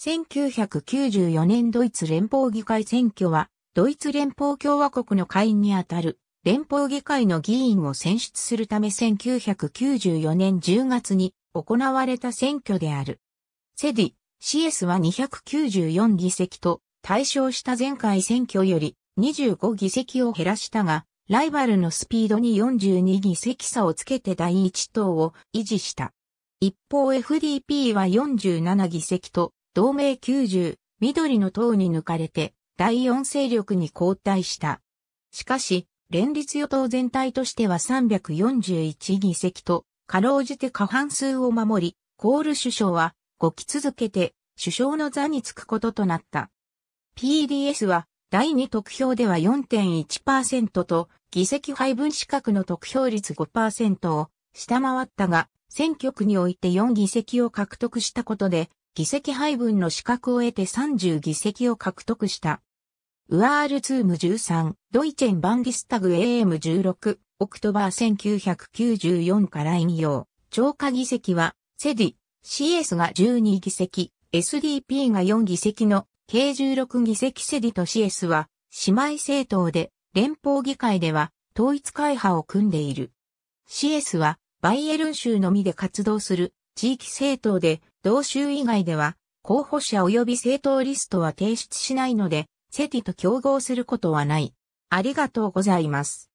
1994年ドイツ連邦議会選挙は、ドイツ連邦共和国の会員にあたる連邦議会の議員を選出するため1994年10月に行われた選挙である。セディ、CS は294議席と対象した前回選挙より25議席を減らしたが、ライバルのスピードに42議席差をつけて第一党を維持した。一方 FDP は47議席と同盟90、緑の党に抜かれて、第4勢力に後退した。しかし、連立与党全体としては341議席と、かろうじて過半数を守り、コール首相は5期続けて首相の座につくこととなった。PDS は第2得票では4.1%と議席配分資格の得票率5%を下回ったが、選挙区において4議席を獲得したことで議席配分の資格を得て30議席を獲得した。ウアールツーム13、ドイチェン・バンディスタグ AM16、オクトバー1994から引用。超過議席は、セディ、CS が12議席、SDP が4議席の、k 16議席セディと CS は、姉妹政党で、連邦議会では、統一会派を組んでいる。CS は、バイエルン州のみで活動する、地域政党で、同州以外では、候補者及び政党リストは提出しないので、セティと競合することはない。ありがとうございます。